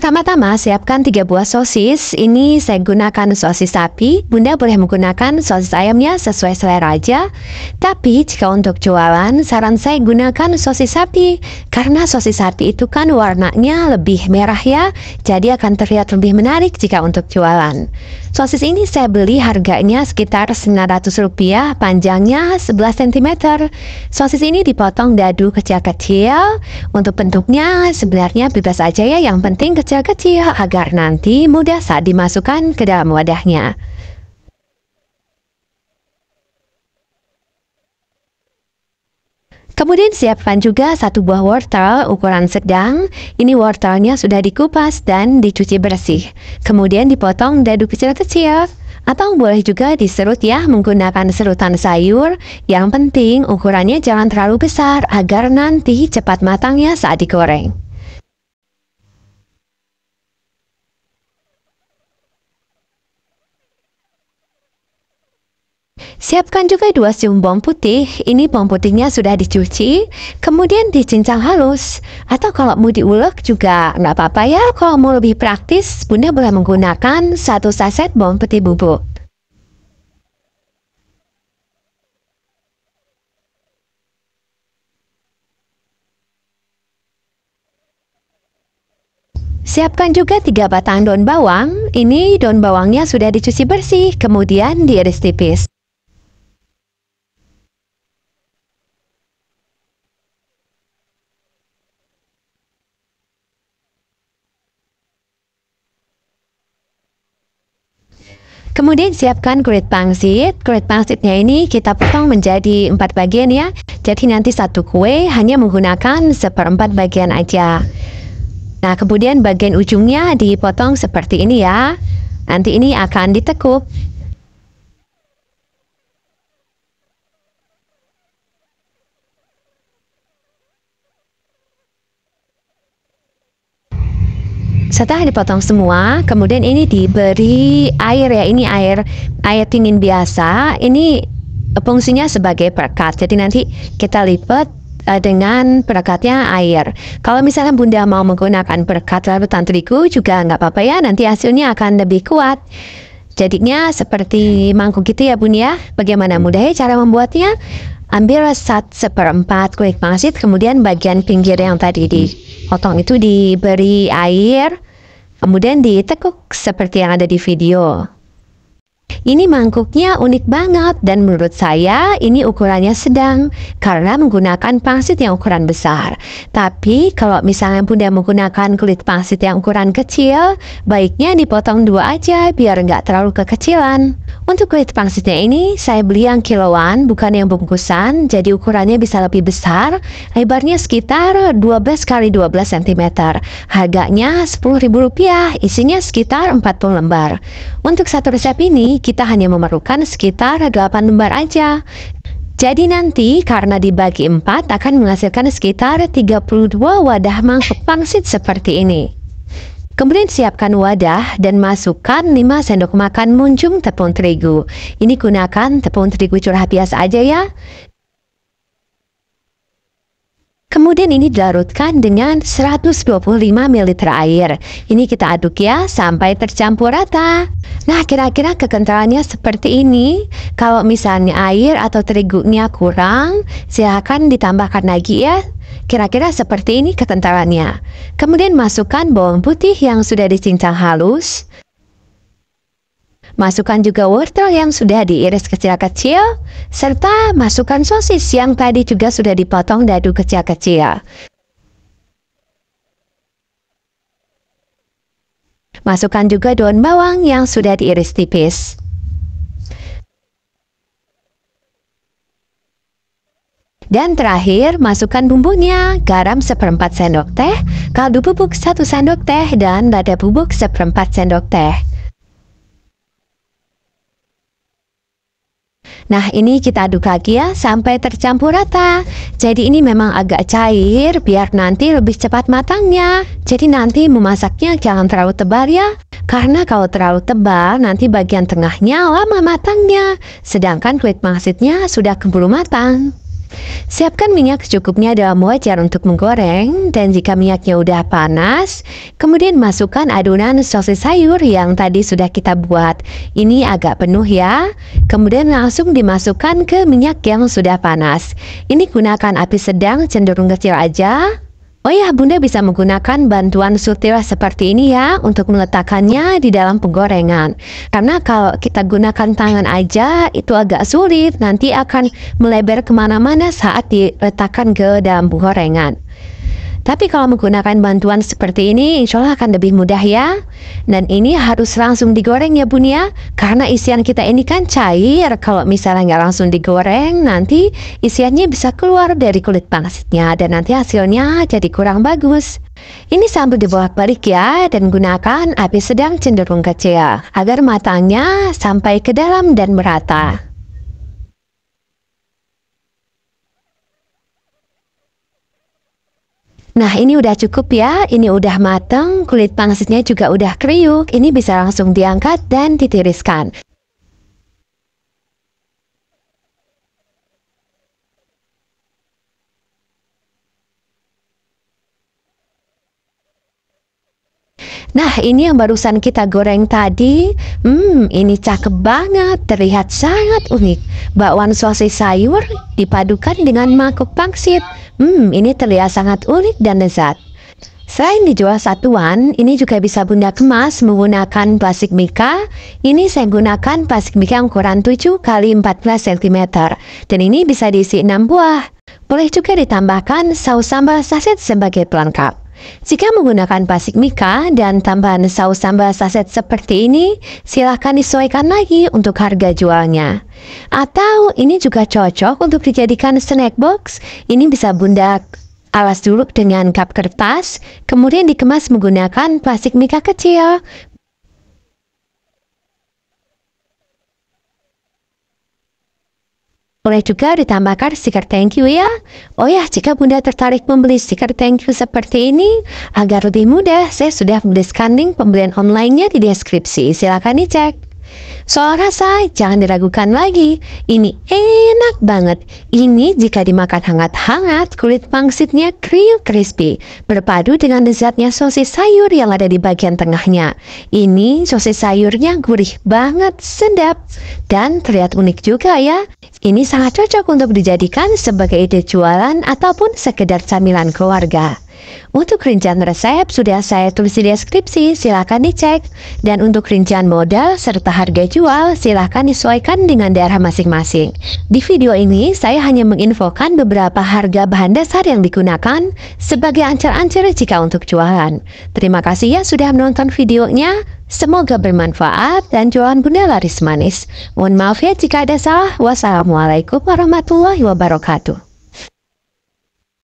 Pertama-tama siapkan 3 buah sosis, ini saya gunakan sosis sapi, bunda boleh menggunakan sosis ayamnya sesuai selera aja. Tapi jika untuk jualan, saran saya gunakan sosis sapi, karena sosis sapi itu kan warnanya lebih merah ya, jadi akan terlihat lebih menarik jika untuk jualan. Sosis ini saya beli harganya sekitar Rp900, panjangnya 11 cm. Sosis ini dipotong dadu kecil-kecil, untuk bentuknya sebenarnya bebas aja ya, yang penting kecil kaca kecil agar nanti mudah saat dimasukkan ke dalam wadahnya. Kemudian siapkan juga satu buah wortel ukuran sedang. Ini wortelnya sudah dikupas dan dicuci bersih. Kemudian dipotong dadu kecil-kecil. Atau boleh juga diserut ya menggunakan serutan sayur. Yang penting ukurannya jangan terlalu besar agar nanti cepat matangnya saat digoreng. Siapkan juga dua siung bawang putih. Ini bawang putihnya sudah dicuci, kemudian dicincang halus. Atau kalau mau diulek juga nggak apa-apa ya. Kalau mau lebih praktis, Bunda boleh menggunakan satu saset bawang putih bubuk. Siapkan juga 3 batang daun bawang. Ini daun bawangnya sudah dicuci bersih, kemudian diiris tipis. Kemudian siapkan kulit pangsit. Kulit pangsitnya ini kita potong menjadi empat bagian ya. Jadi nanti satu kue hanya menggunakan seperempat bagian aja. Nah, kemudian bagian ujungnya dipotong seperti ini ya. Nanti ini akan ditekuk. Setelah dipotong semua, kemudian ini diberi air ya. Ini air air dingin biasa. Ini fungsinya sebagai perkat. Jadi nanti kita lipat eh, dengan perekatnya air. Kalau misalnya bunda mau menggunakan perekat larutan tantriku juga nggak apa-apa ya, nanti hasilnya akan lebih kuat. Jadinya seperti mangkuk gitu ya bun ya. Bagaimana mudahnya cara membuatnya? Ambil resat seperempat kue pangsit, kemudian bagian pinggir yang tadi dipotong itu diberi air Kemudian ditekuk seperti yang ada di video. Ini mangkuknya unik banget dan menurut saya ini ukurannya sedang karena menggunakan pangsit yang ukuran besar. Tapi kalau misalnya Bunda menggunakan kulit pangsit yang ukuran kecil, baiknya dipotong dua aja biar nggak terlalu kekecilan. Untuk kulit pangsitnya ini, saya beli yang kiloan, bukan yang bungkusan, jadi ukurannya bisa lebih besar, lebarnya sekitar 12 x 12 cm. Harganya Rp10.000, isinya sekitar 40 lembar. Untuk satu resep ini, kita hanya memerlukan sekitar 8 lembar aja. Jadi nanti karena dibagi 4 akan menghasilkan sekitar 32 wadah mangkuk pangsit seperti ini. Kemudian siapkan wadah dan masukkan 5 sendok makan muncung tepung terigu. Ini gunakan tepung terigu curah biasa aja ya. Kemudian ini dilarutkan dengan 125 ml air. Ini kita aduk ya sampai tercampur rata. Nah, kira-kira kekentalannya seperti ini. Kalau misalnya air atau terigunya kurang, silakan ditambahkan lagi ya. Kira-kira seperti ini ketentarannya. Kemudian masukkan bawang putih yang sudah dicincang halus. Masukkan juga wortel yang sudah diiris kecil-kecil, serta masukkan sosis yang tadi juga sudah dipotong dadu kecil-kecil. Masukkan juga daun bawang yang sudah diiris tipis. Dan terakhir, masukkan bumbunya, garam seperempat sendok teh, kaldu bubuk satu sendok teh, dan lada bubuk seperempat sendok teh. Nah, ini kita aduk lagi ya sampai tercampur rata. Jadi ini memang agak cair biar nanti lebih cepat matangnya. Jadi nanti memasaknya jangan terlalu tebal ya. Karena kalau terlalu tebal nanti bagian tengahnya lama matangnya. Sedangkan kulit pangsitnya sudah keburu matang. Siapkan minyak secukupnya dalam wajan untuk menggoreng dan jika minyaknya udah panas, kemudian masukkan adonan sosis sayur yang tadi sudah kita buat. Ini agak penuh ya. Kemudian langsung dimasukkan ke minyak yang sudah panas. Ini gunakan api sedang cenderung kecil aja Oh ya, Bunda bisa menggunakan bantuan sutira seperti ini ya untuk meletakkannya di dalam penggorengan. Karena kalau kita gunakan tangan aja itu agak sulit, nanti akan melebar kemana-mana saat diletakkan ke dalam penggorengan. Tapi kalau menggunakan bantuan seperti ini, insya Allah akan lebih mudah ya. Dan ini harus langsung digoreng ya bun ya, karena isian kita ini kan cair. Kalau misalnya nggak langsung digoreng, nanti isiannya bisa keluar dari kulit panasnya dan nanti hasilnya jadi kurang bagus. Ini sambil dibawa balik ya dan gunakan api sedang cenderung kecil agar matangnya sampai ke dalam dan merata. Nah ini udah cukup ya, ini udah mateng, kulit pangsitnya juga udah kriuk, ini bisa langsung diangkat dan ditiriskan. Nah, ini yang barusan kita goreng tadi. Hmm, ini cakep banget, terlihat sangat unik. Bakwan sosis sayur dipadukan dengan mangkuk pangsit. Hmm, ini terlihat sangat unik dan lezat. Selain dijual satuan, ini juga bisa bunda kemas menggunakan plastik mika. Ini saya gunakan plastik mika ukuran 7 x 14 cm. Dan ini bisa diisi 6 buah. Boleh juga ditambahkan saus sambal saset sebagai pelengkap. Jika menggunakan plastik mika dan tambahan saus sambal saset seperti ini, silahkan disesuaikan lagi untuk harga jualnya. Atau ini juga cocok untuk dijadikan snack box, ini bisa bunda alas dulu dengan cup kertas, kemudian dikemas menggunakan plastik mika kecil, Boleh juga ditambahkan stiker thank you ya. Oh ya, jika Bunda tertarik membeli stiker thank you seperti ini, agar lebih mudah, saya sudah menuliskan link pembelian online-nya di deskripsi. Silahkan dicek. Soal rasa, jangan diragukan lagi. Ini enak banget. Ini jika dimakan hangat-hangat, kulit pangsitnya kriuk crispy, berpadu dengan lezatnya sosis sayur yang ada di bagian tengahnya. Ini sosis sayurnya gurih banget, sedap, dan terlihat unik juga ya. Ini sangat cocok untuk dijadikan sebagai ide jualan ataupun sekedar camilan keluarga. Untuk rincian resep sudah saya tulis di deskripsi, silahkan dicek. Dan untuk rincian modal serta harga jual, silahkan disesuaikan dengan daerah masing-masing. Di video ini, saya hanya menginfokan beberapa harga bahan dasar yang digunakan sebagai ancar-ancar jika untuk jualan. Terima kasih ya sudah menonton videonya. Semoga bermanfaat dan jualan bunda laris manis. Mohon maaf ya jika ada salah. Wassalamualaikum warahmatullahi wabarakatuh.